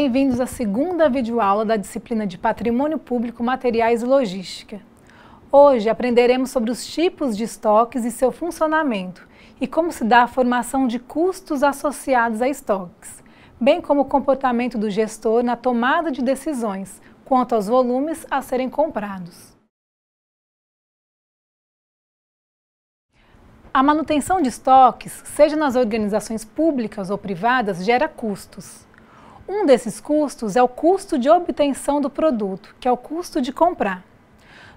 Bem-vindos à segunda videoaula da disciplina de Patrimônio Público, Materiais e Logística. Hoje aprenderemos sobre os tipos de estoques e seu funcionamento e como se dá a formação de custos associados a estoques, bem como o comportamento do gestor na tomada de decisões quanto aos volumes a serem comprados. A manutenção de estoques, seja nas organizações públicas ou privadas, gera custos. Um desses custos é o custo de obtenção do produto, que é o custo de comprar.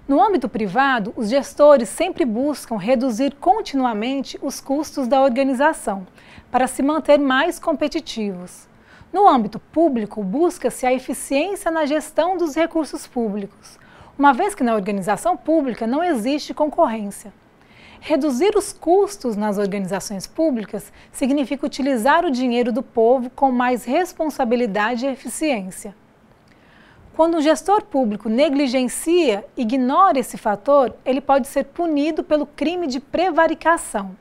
No âmbito privado, os gestores sempre buscam reduzir continuamente os custos da organização, para se manter mais competitivos. No âmbito público, busca-se a eficiência na gestão dos recursos públicos, uma vez que na organização pública não existe concorrência. Reduzir os custos nas organizações públicas significa utilizar o dinheiro do povo com mais responsabilidade e eficiência. Quando um gestor público negligencia, ignora esse fator, ele pode ser punido pelo crime de prevaricação.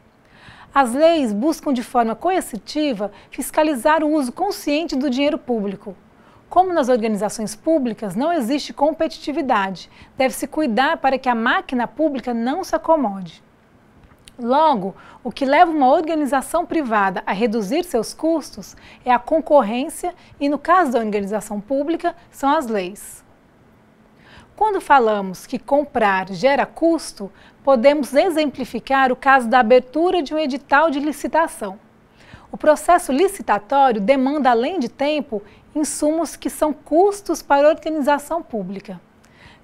As leis buscam de forma coercitiva fiscalizar o uso consciente do dinheiro público. Como nas organizações públicas não existe competitividade, deve-se cuidar para que a máquina pública não se acomode. Logo, o que leva uma organização privada a reduzir seus custos é a concorrência e, no caso da organização pública, são as leis. Quando falamos que comprar gera custo, podemos exemplificar o caso da abertura de um edital de licitação. O processo licitatório demanda, além de tempo, insumos que são custos para a organização pública.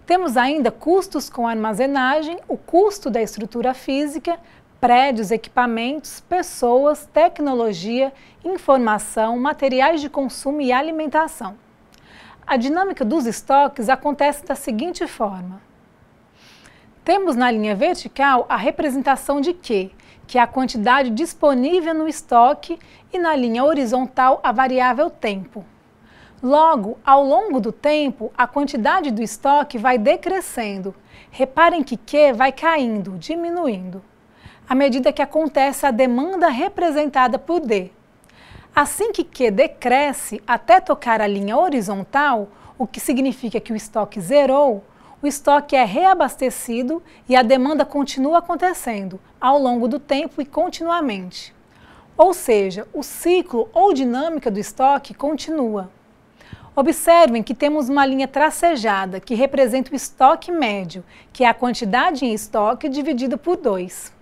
Temos ainda custos com armazenagem, o custo da estrutura física, prédios, equipamentos, pessoas, tecnologia, informação, materiais de consumo e alimentação. A dinâmica dos estoques acontece da seguinte forma. Temos na linha vertical a representação de Q, que é a quantidade disponível no estoque, e na linha horizontal a variável tempo. Logo, ao longo do tempo, a quantidade do estoque vai decrescendo. Reparem que Q vai caindo, diminuindo à medida que acontece a demanda representada por D. Assim que Q decresce até tocar a linha horizontal, o que significa que o estoque zerou, o estoque é reabastecido e a demanda continua acontecendo ao longo do tempo e continuamente. Ou seja, o ciclo ou dinâmica do estoque continua. Observem que temos uma linha tracejada que representa o estoque médio, que é a quantidade em estoque dividida por 2.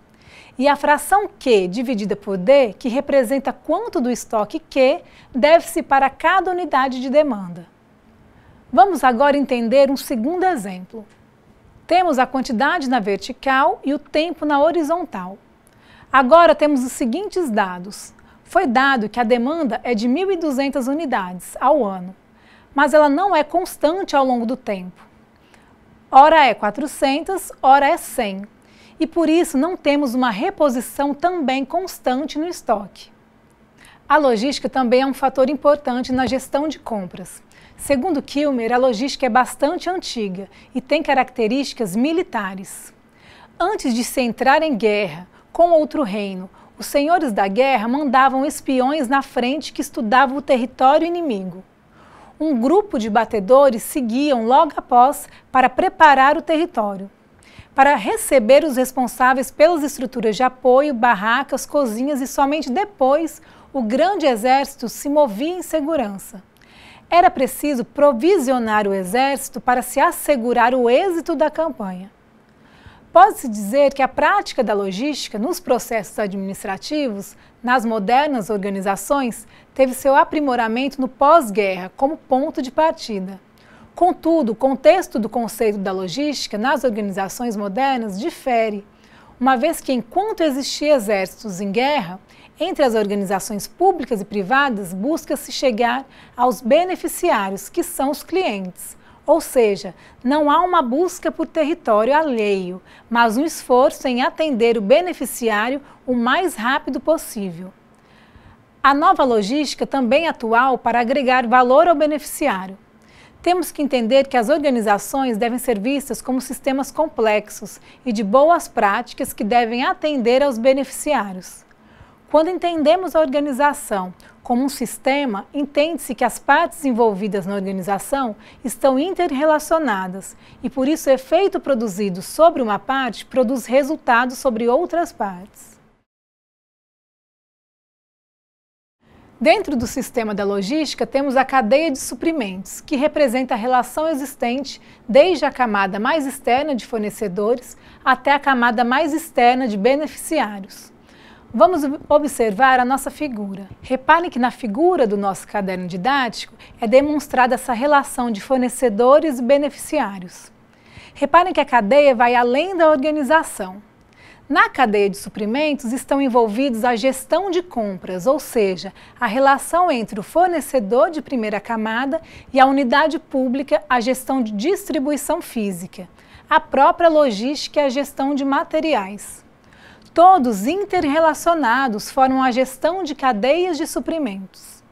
E a fração Q dividida por D, que representa quanto do estoque Q deve-se para cada unidade de demanda. Vamos agora entender um segundo exemplo. Temos a quantidade na vertical e o tempo na horizontal. Agora temos os seguintes dados. Foi dado que a demanda é de 1.200 unidades ao ano, mas ela não é constante ao longo do tempo. Ora é 400, ora é 100, e por isso não temos uma reposição também constante no estoque. A logística também é um fator importante na gestão de compras. Segundo Kilmer, a logística é bastante antiga e tem características militares. Antes de se entrar em guerra com outro reino, os senhores da guerra mandavam espiões na frente que estudavam o território inimigo. Um grupo de batedores seguiam logo após para preparar o território para receber os responsáveis pelas estruturas de apoio, barracas, cozinhas e somente depois o grande exército se movia em segurança. Era preciso provisionar o exército para se assegurar o êxito da campanha. Pode-se dizer que a prática da logística nos processos administrativos, nas modernas organizações, teve seu aprimoramento no pós-guerra como ponto de partida. Contudo, o contexto do conceito da logística nas organizações modernas difere, uma vez que, enquanto existiam exércitos em guerra, entre as organizações públicas e privadas busca-se chegar aos beneficiários, que são os clientes. Ou seja, não há uma busca por território alheio, mas um esforço em atender o beneficiário o mais rápido possível. A nova logística também é atual para agregar valor ao beneficiário temos que entender que as organizações devem ser vistas como sistemas complexos e de boas práticas que devem atender aos beneficiários. Quando entendemos a organização como um sistema, entende-se que as partes envolvidas na organização estão interrelacionadas e, por isso, o efeito produzido sobre uma parte produz resultados sobre outras partes. Dentro do sistema da logística, temos a cadeia de suprimentos, que representa a relação existente desde a camada mais externa de fornecedores até a camada mais externa de beneficiários. Vamos observar a nossa figura. Reparem que na figura do nosso caderno didático é demonstrada essa relação de fornecedores e beneficiários. Reparem que a cadeia vai além da organização. Na cadeia de suprimentos estão envolvidos a gestão de compras, ou seja, a relação entre o fornecedor de primeira camada e a unidade pública, a gestão de distribuição física, a própria logística e a gestão de materiais. Todos interrelacionados formam a gestão de cadeias de suprimentos.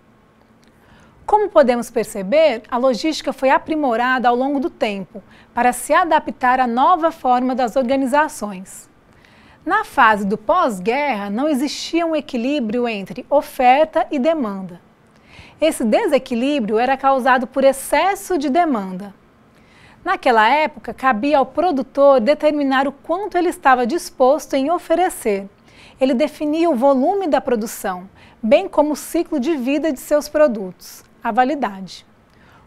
Como podemos perceber, a logística foi aprimorada ao longo do tempo para se adaptar à nova forma das organizações. Na fase do pós-guerra, não existia um equilíbrio entre oferta e demanda. Esse desequilíbrio era causado por excesso de demanda. Naquela época, cabia ao produtor determinar o quanto ele estava disposto em oferecer. Ele definia o volume da produção, bem como o ciclo de vida de seus produtos, a validade.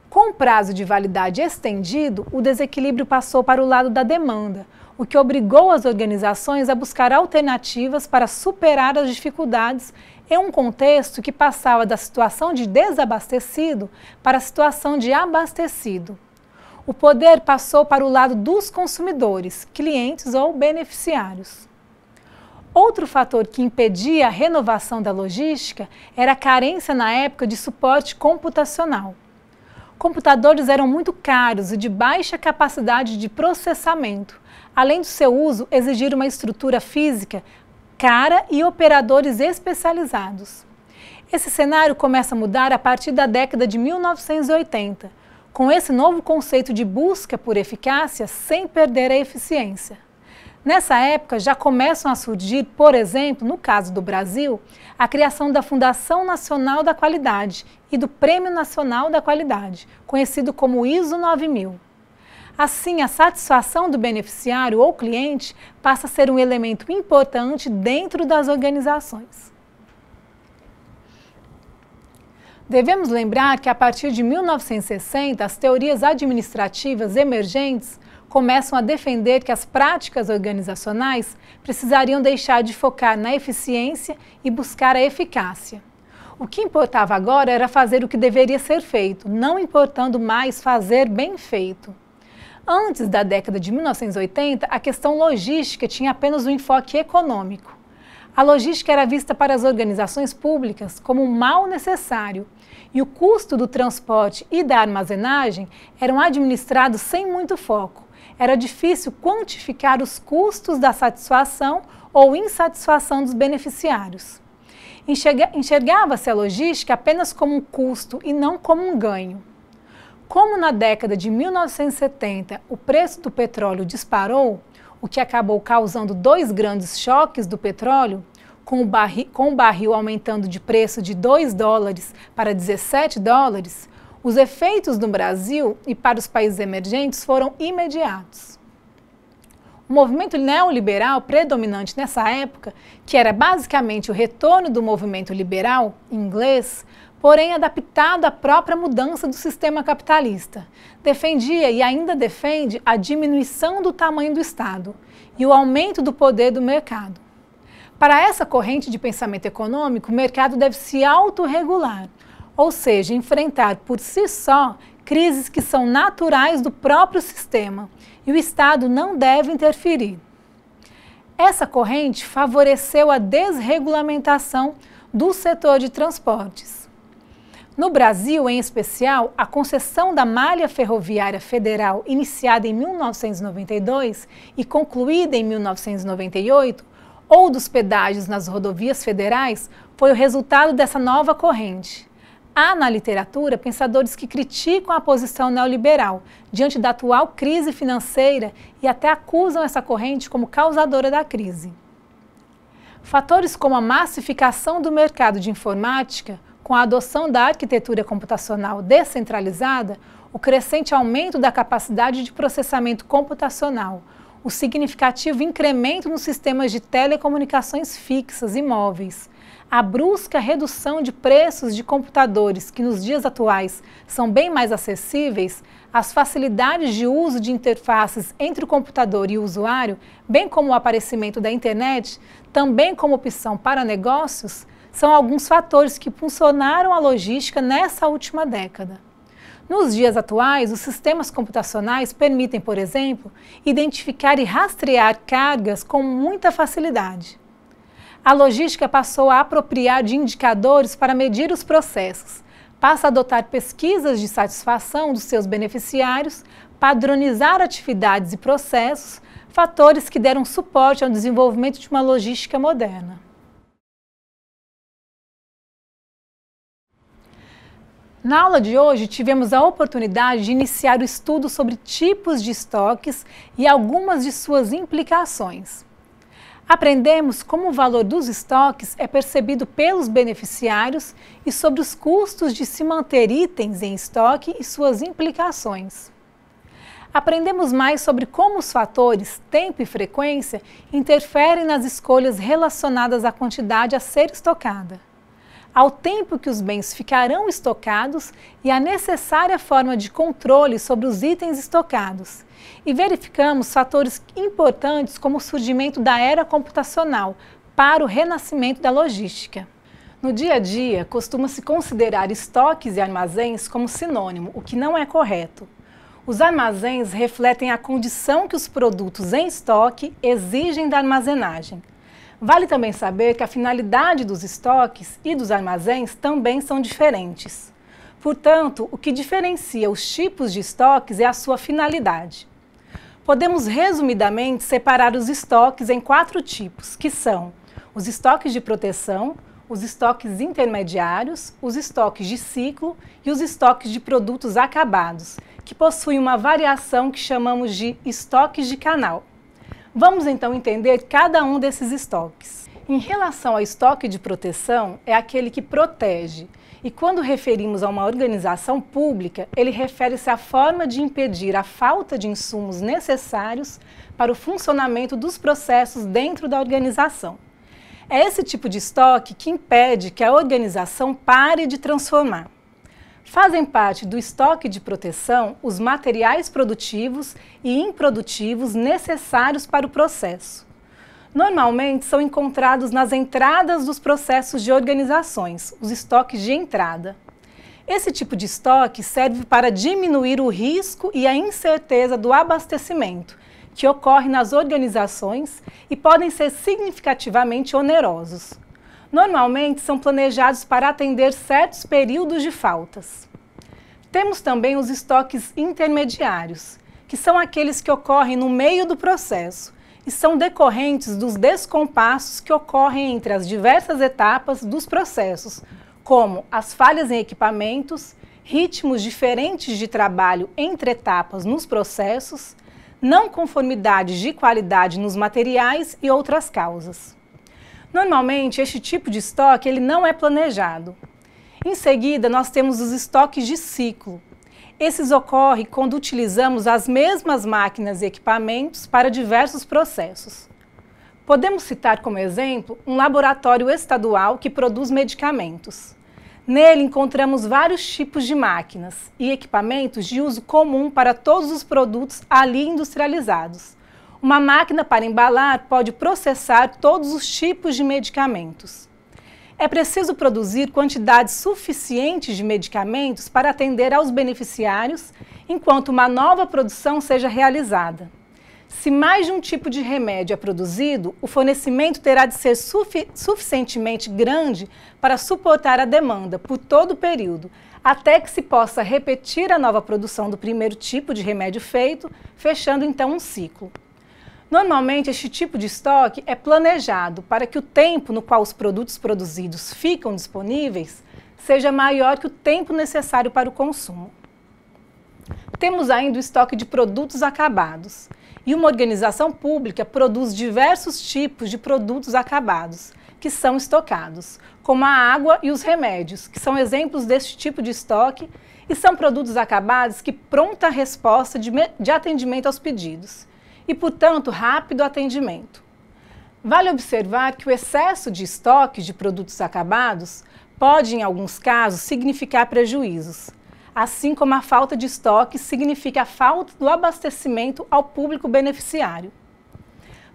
Com o prazo de validade estendido, o desequilíbrio passou para o lado da demanda, o que obrigou as organizações a buscar alternativas para superar as dificuldades em um contexto que passava da situação de desabastecido para a situação de abastecido. O poder passou para o lado dos consumidores, clientes ou beneficiários. Outro fator que impedia a renovação da logística era a carência na época de suporte computacional. Computadores eram muito caros e de baixa capacidade de processamento, além do seu uso exigir uma estrutura física cara e operadores especializados. Esse cenário começa a mudar a partir da década de 1980, com esse novo conceito de busca por eficácia sem perder a eficiência. Nessa época já começam a surgir, por exemplo, no caso do Brasil, a criação da Fundação Nacional da Qualidade e do Prêmio Nacional da Qualidade, conhecido como ISO 9000. Assim, a satisfação do beneficiário ou cliente passa a ser um elemento importante dentro das organizações. Devemos lembrar que a partir de 1960, as teorias administrativas emergentes começam a defender que as práticas organizacionais precisariam deixar de focar na eficiência e buscar a eficácia. O que importava agora era fazer o que deveria ser feito, não importando mais fazer bem feito. Antes da década de 1980, a questão logística tinha apenas um enfoque econômico. A logística era vista para as organizações públicas como um mal necessário e o custo do transporte e da armazenagem eram administrados sem muito foco. Era difícil quantificar os custos da satisfação ou insatisfação dos beneficiários. Enxerga Enxergava-se a logística apenas como um custo e não como um ganho. Como na década de 1970 o preço do petróleo disparou, o que acabou causando dois grandes choques do petróleo, com o, barri, com o barril aumentando de preço de 2 dólares para 17 dólares, os efeitos no Brasil e para os países emergentes foram imediatos. O movimento neoliberal predominante nessa época, que era basicamente o retorno do movimento liberal inglês, porém adaptado à própria mudança do sistema capitalista. Defendia e ainda defende a diminuição do tamanho do Estado e o aumento do poder do mercado. Para essa corrente de pensamento econômico, o mercado deve se autorregular, ou seja, enfrentar por si só crises que são naturais do próprio sistema e o Estado não deve interferir. Essa corrente favoreceu a desregulamentação do setor de transportes. No Brasil, em especial, a concessão da Malha Ferroviária Federal, iniciada em 1992 e concluída em 1998, ou dos pedágios nas rodovias federais, foi o resultado dessa nova corrente. Há na literatura pensadores que criticam a posição neoliberal diante da atual crise financeira e até acusam essa corrente como causadora da crise. Fatores como a massificação do mercado de informática, com a adoção da arquitetura computacional descentralizada, o crescente aumento da capacidade de processamento computacional, o significativo incremento nos sistemas de telecomunicações fixas e móveis, a brusca redução de preços de computadores, que nos dias atuais são bem mais acessíveis, as facilidades de uso de interfaces entre o computador e o usuário, bem como o aparecimento da internet, também como opção para negócios, são alguns fatores que funcionaram a logística nessa última década. Nos dias atuais, os sistemas computacionais permitem, por exemplo, identificar e rastrear cargas com muita facilidade. A logística passou a apropriar de indicadores para medir os processos, passa a adotar pesquisas de satisfação dos seus beneficiários, padronizar atividades e processos, fatores que deram suporte ao desenvolvimento de uma logística moderna. Na aula de hoje, tivemos a oportunidade de iniciar o estudo sobre tipos de estoques e algumas de suas implicações. Aprendemos como o valor dos estoques é percebido pelos beneficiários e sobre os custos de se manter itens em estoque e suas implicações. Aprendemos mais sobre como os fatores tempo e frequência interferem nas escolhas relacionadas à quantidade a ser estocada ao tempo que os bens ficarão estocados e a necessária forma de controle sobre os itens estocados. E verificamos fatores importantes como o surgimento da era computacional para o renascimento da logística. No dia a dia, costuma-se considerar estoques e armazéns como sinônimo, o que não é correto. Os armazéns refletem a condição que os produtos em estoque exigem da armazenagem. Vale também saber que a finalidade dos estoques e dos armazéns também são diferentes. Portanto, o que diferencia os tipos de estoques é a sua finalidade. Podemos resumidamente separar os estoques em quatro tipos, que são os estoques de proteção, os estoques intermediários, os estoques de ciclo e os estoques de produtos acabados, que possuem uma variação que chamamos de estoques de canal. Vamos então entender cada um desses estoques. Em relação ao estoque de proteção, é aquele que protege. E quando referimos a uma organização pública, ele refere-se à forma de impedir a falta de insumos necessários para o funcionamento dos processos dentro da organização. É esse tipo de estoque que impede que a organização pare de transformar. Fazem parte do estoque de proteção os materiais produtivos e improdutivos necessários para o processo. Normalmente são encontrados nas entradas dos processos de organizações, os estoques de entrada. Esse tipo de estoque serve para diminuir o risco e a incerteza do abastecimento, que ocorre nas organizações e podem ser significativamente onerosos normalmente são planejados para atender certos períodos de faltas. Temos também os estoques intermediários, que são aqueles que ocorrem no meio do processo e são decorrentes dos descompassos que ocorrem entre as diversas etapas dos processos, como as falhas em equipamentos, ritmos diferentes de trabalho entre etapas nos processos, não conformidades de qualidade nos materiais e outras causas. Normalmente, este tipo de estoque ele não é planejado. Em seguida, nós temos os estoques de ciclo. Esses ocorrem quando utilizamos as mesmas máquinas e equipamentos para diversos processos. Podemos citar como exemplo um laboratório estadual que produz medicamentos. Nele encontramos vários tipos de máquinas e equipamentos de uso comum para todos os produtos ali industrializados. Uma máquina para embalar pode processar todos os tipos de medicamentos. É preciso produzir quantidades suficientes de medicamentos para atender aos beneficiários enquanto uma nova produção seja realizada. Se mais de um tipo de remédio é produzido, o fornecimento terá de ser sufi suficientemente grande para suportar a demanda por todo o período, até que se possa repetir a nova produção do primeiro tipo de remédio feito, fechando então um ciclo. Normalmente, este tipo de estoque é planejado para que o tempo no qual os produtos produzidos ficam disponíveis seja maior que o tempo necessário para o consumo. Temos ainda o estoque de produtos acabados. E uma organização pública produz diversos tipos de produtos acabados, que são estocados, como a água e os remédios, que são exemplos deste tipo de estoque e são produtos acabados que pronta a resposta de, de atendimento aos pedidos e, portanto, rápido atendimento. Vale observar que o excesso de estoque de produtos acabados pode, em alguns casos, significar prejuízos, assim como a falta de estoque significa a falta do abastecimento ao público beneficiário.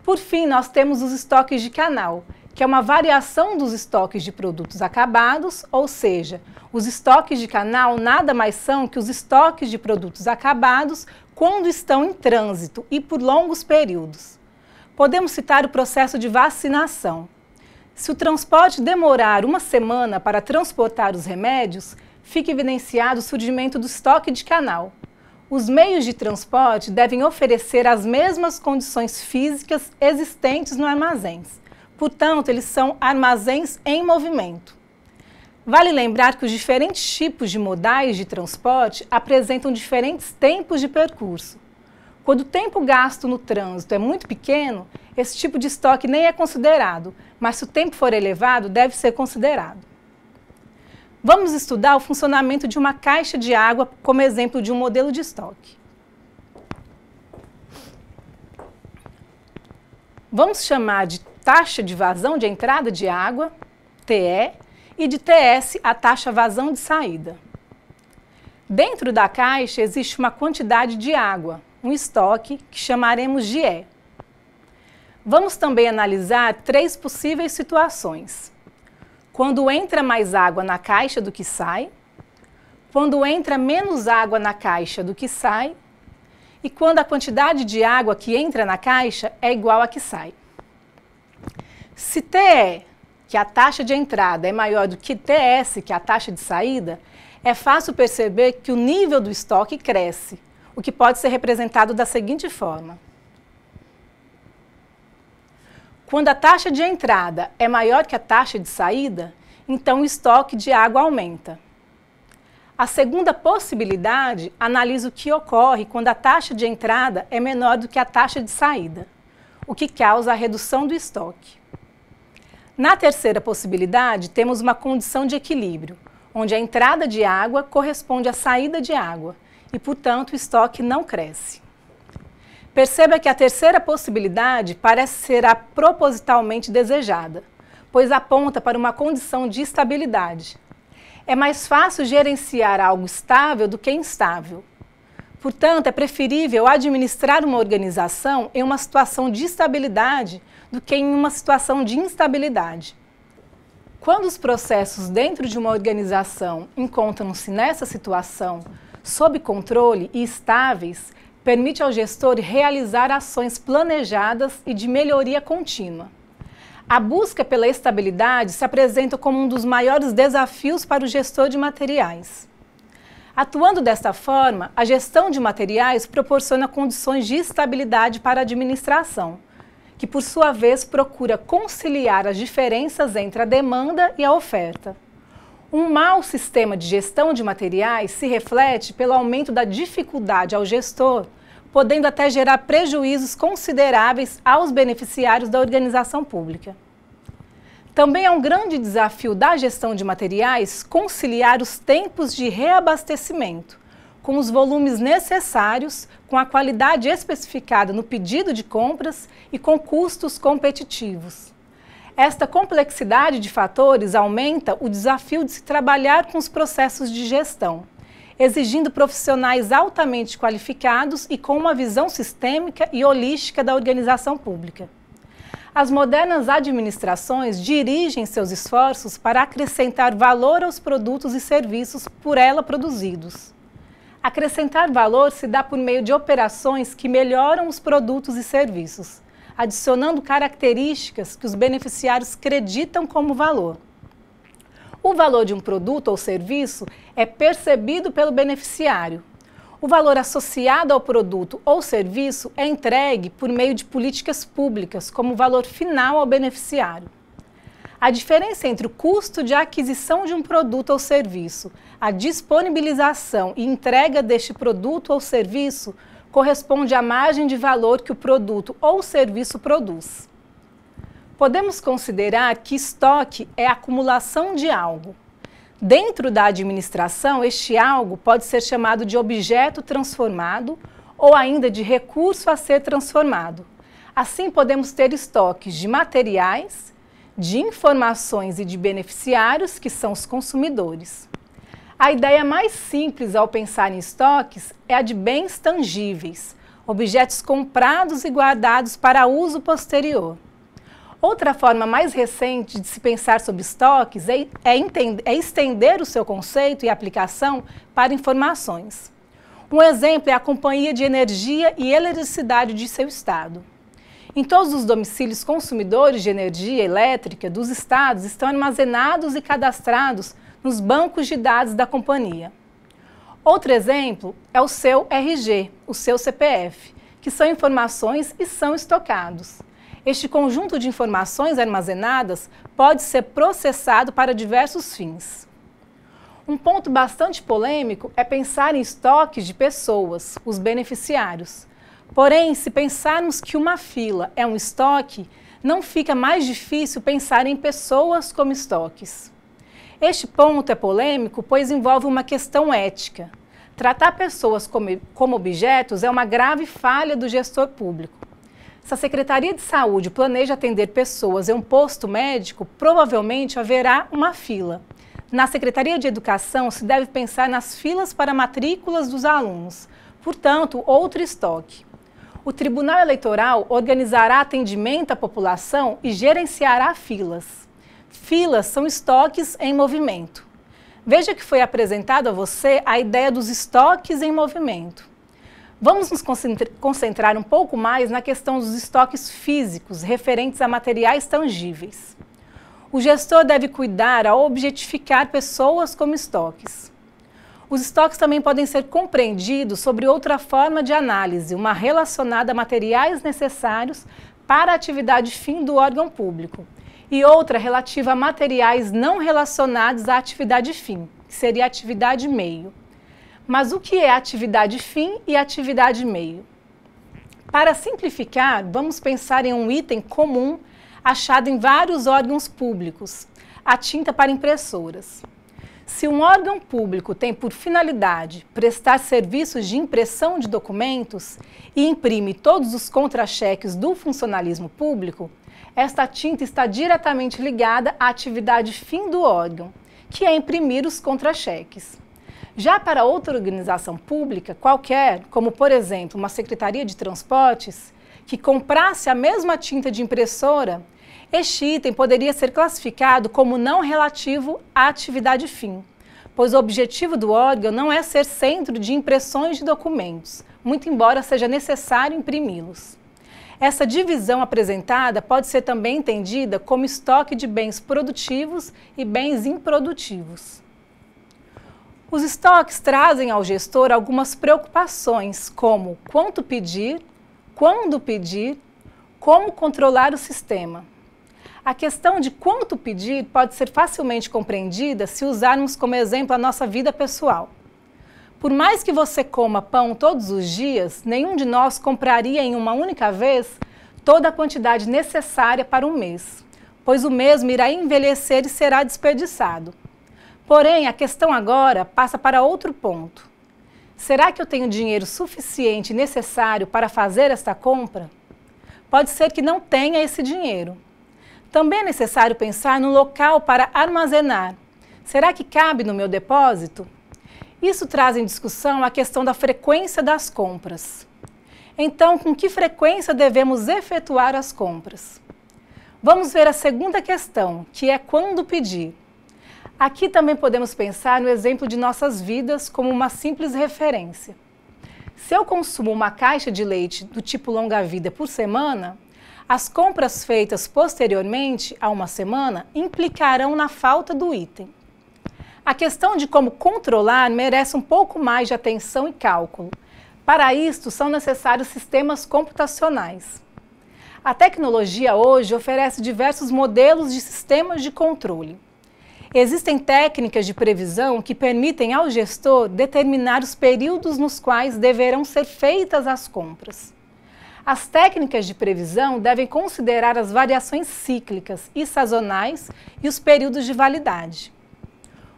Por fim, nós temos os estoques de canal, que é uma variação dos estoques de produtos acabados, ou seja, os estoques de canal nada mais são que os estoques de produtos acabados quando estão em trânsito e por longos períodos. Podemos citar o processo de vacinação. Se o transporte demorar uma semana para transportar os remédios, fica evidenciado o surgimento do estoque de canal. Os meios de transporte devem oferecer as mesmas condições físicas existentes no armazéns. Portanto, eles são armazéns em movimento. Vale lembrar que os diferentes tipos de modais de transporte apresentam diferentes tempos de percurso. Quando o tempo gasto no trânsito é muito pequeno, esse tipo de estoque nem é considerado, mas se o tempo for elevado, deve ser considerado. Vamos estudar o funcionamento de uma caixa de água como exemplo de um modelo de estoque. Vamos chamar de taxa de vazão de entrada de água, TE, e de TS, a taxa vazão de saída. Dentro da caixa existe uma quantidade de água, um estoque que chamaremos de E. Vamos também analisar três possíveis situações. Quando entra mais água na caixa do que sai, quando entra menos água na caixa do que sai e quando a quantidade de água que entra na caixa é igual a que sai. Se TE que a taxa de entrada é maior do que TS, que é a taxa de saída, é fácil perceber que o nível do estoque cresce, o que pode ser representado da seguinte forma. Quando a taxa de entrada é maior que a taxa de saída, então o estoque de água aumenta. A segunda possibilidade analisa o que ocorre quando a taxa de entrada é menor do que a taxa de saída, o que causa a redução do estoque. Na terceira possibilidade, temos uma condição de equilíbrio, onde a entrada de água corresponde à saída de água e, portanto, o estoque não cresce. Perceba que a terceira possibilidade parece ser a propositalmente desejada, pois aponta para uma condição de estabilidade. É mais fácil gerenciar algo estável do que instável. Portanto, é preferível administrar uma organização em uma situação de estabilidade do que em uma situação de instabilidade. Quando os processos dentro de uma organização encontram-se nessa situação sob controle e estáveis, permite ao gestor realizar ações planejadas e de melhoria contínua. A busca pela estabilidade se apresenta como um dos maiores desafios para o gestor de materiais. Atuando desta forma, a gestão de materiais proporciona condições de estabilidade para a administração que por sua vez procura conciliar as diferenças entre a demanda e a oferta. Um mau sistema de gestão de materiais se reflete pelo aumento da dificuldade ao gestor, podendo até gerar prejuízos consideráveis aos beneficiários da organização pública. Também é um grande desafio da gestão de materiais conciliar os tempos de reabastecimento com os volumes necessários, com a qualidade especificada no pedido de compras e com custos competitivos. Esta complexidade de fatores aumenta o desafio de se trabalhar com os processos de gestão, exigindo profissionais altamente qualificados e com uma visão sistêmica e holística da organização pública. As modernas administrações dirigem seus esforços para acrescentar valor aos produtos e serviços por ela produzidos. Acrescentar valor se dá por meio de operações que melhoram os produtos e serviços, adicionando características que os beneficiários creditam como valor. O valor de um produto ou serviço é percebido pelo beneficiário. O valor associado ao produto ou serviço é entregue por meio de políticas públicas como valor final ao beneficiário a diferença entre o custo de aquisição de um produto ou serviço, a disponibilização e entrega deste produto ou serviço corresponde à margem de valor que o produto ou serviço produz. Podemos considerar que estoque é a acumulação de algo. Dentro da administração, este algo pode ser chamado de objeto transformado ou ainda de recurso a ser transformado. Assim, podemos ter estoques de materiais, de informações e de beneficiários, que são os consumidores. A ideia mais simples ao pensar em estoques é a de bens tangíveis, objetos comprados e guardados para uso posterior. Outra forma mais recente de se pensar sobre estoques é, é, entender, é, estender o seu conceito e aplicação para informações. Um exemplo é a Companhia de Energia e Eletricidade de seu estado. Em todos os domicílios consumidores de energia elétrica dos estados estão armazenados e cadastrados nos bancos de dados da companhia. Outro exemplo é o seu RG, o seu CPF, que são informações e são estocados. Este conjunto de informações armazenadas pode ser processado para diversos fins. Um ponto bastante polêmico é pensar em estoques de pessoas, os beneficiários. Porém, se pensarmos que uma fila é um estoque, não fica mais difícil pensar em pessoas como estoques. Este ponto é polêmico, pois envolve uma questão ética. Tratar pessoas como, como objetos é uma grave falha do gestor público. Se a Secretaria de Saúde planeja atender pessoas em um posto médico, provavelmente haverá uma fila. Na Secretaria de Educação, se deve pensar nas filas para matrículas dos alunos, portanto, outro estoque o Tribunal Eleitoral organizará atendimento à população e gerenciará filas. Filas são estoques em movimento. Veja que foi apresentado a você a ideia dos estoques em movimento. Vamos nos concentrar um pouco mais na questão dos estoques físicos referentes a materiais tangíveis. O gestor deve cuidar a objetificar pessoas como estoques. Os estoques também podem ser compreendidos sobre outra forma de análise, uma relacionada a materiais necessários para a atividade fim do órgão público e outra relativa a materiais não relacionados à atividade fim, que seria a atividade meio. Mas o que é atividade fim e atividade meio? Para simplificar, vamos pensar em um item comum achado em vários órgãos públicos, a tinta para impressoras. Se um órgão público tem por finalidade prestar serviços de impressão de documentos e imprime todos os contra-cheques do funcionalismo público, esta tinta está diretamente ligada à atividade fim do órgão, que é imprimir os contra-cheques. Já para outra organização pública qualquer, como por exemplo uma secretaria de transportes, que comprasse a mesma tinta de impressora, este item poderia ser classificado como não relativo à atividade fim, pois o objetivo do órgão não é ser centro de impressões de documentos, muito embora seja necessário imprimi-los. Essa divisão apresentada pode ser também entendida como estoque de bens produtivos e bens improdutivos. Os estoques trazem ao gestor algumas preocupações, como quanto pedir, quando pedir, como controlar o sistema. A questão de quanto pedir pode ser facilmente compreendida se usarmos como exemplo a nossa vida pessoal. Por mais que você coma pão todos os dias, nenhum de nós compraria em uma única vez toda a quantidade necessária para um mês, pois o mesmo irá envelhecer e será desperdiçado. Porém, a questão agora passa para outro ponto. Será que eu tenho dinheiro suficiente e necessário para fazer esta compra? Pode ser que não tenha esse dinheiro. Também é necessário pensar no local para armazenar. Será que cabe no meu depósito? Isso traz em discussão a questão da frequência das compras. Então, com que frequência devemos efetuar as compras? Vamos ver a segunda questão, que é quando pedir. Aqui também podemos pensar no exemplo de nossas vidas como uma simples referência. Se eu consumo uma caixa de leite do tipo longa-vida por semana, as compras feitas posteriormente a uma semana implicarão na falta do item. A questão de como controlar merece um pouco mais de atenção e cálculo. Para isto, são necessários sistemas computacionais. A tecnologia hoje oferece diversos modelos de sistemas de controle. Existem técnicas de previsão que permitem ao gestor determinar os períodos nos quais deverão ser feitas as compras. As técnicas de previsão devem considerar as variações cíclicas e sazonais e os períodos de validade.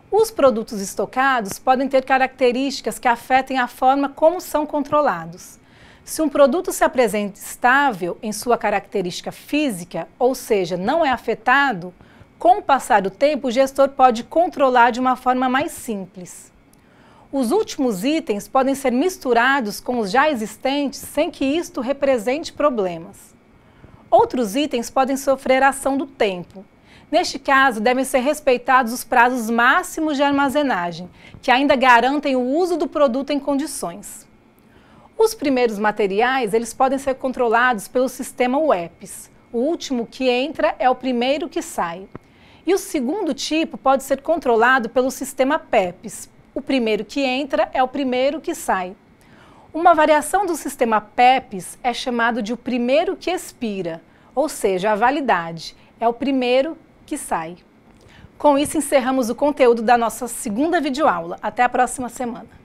Os produtos estocados podem ter características que afetem a forma como são controlados. Se um produto se apresenta estável em sua característica física, ou seja, não é afetado, com o passar do tempo o gestor pode controlar de uma forma mais simples. Os últimos itens podem ser misturados com os já existentes sem que isto represente problemas. Outros itens podem sofrer ação do tempo. Neste caso, devem ser respeitados os prazos máximos de armazenagem, que ainda garantem o uso do produto em condições. Os primeiros materiais, eles podem ser controlados pelo sistema UEPS. O último que entra é o primeiro que sai. E o segundo tipo pode ser controlado pelo sistema PEPS, o primeiro que entra é o primeiro que sai. Uma variação do sistema PEPs é chamado de o primeiro que expira, ou seja, a validade é o primeiro que sai. Com isso encerramos o conteúdo da nossa segunda videoaula. Até a próxima semana.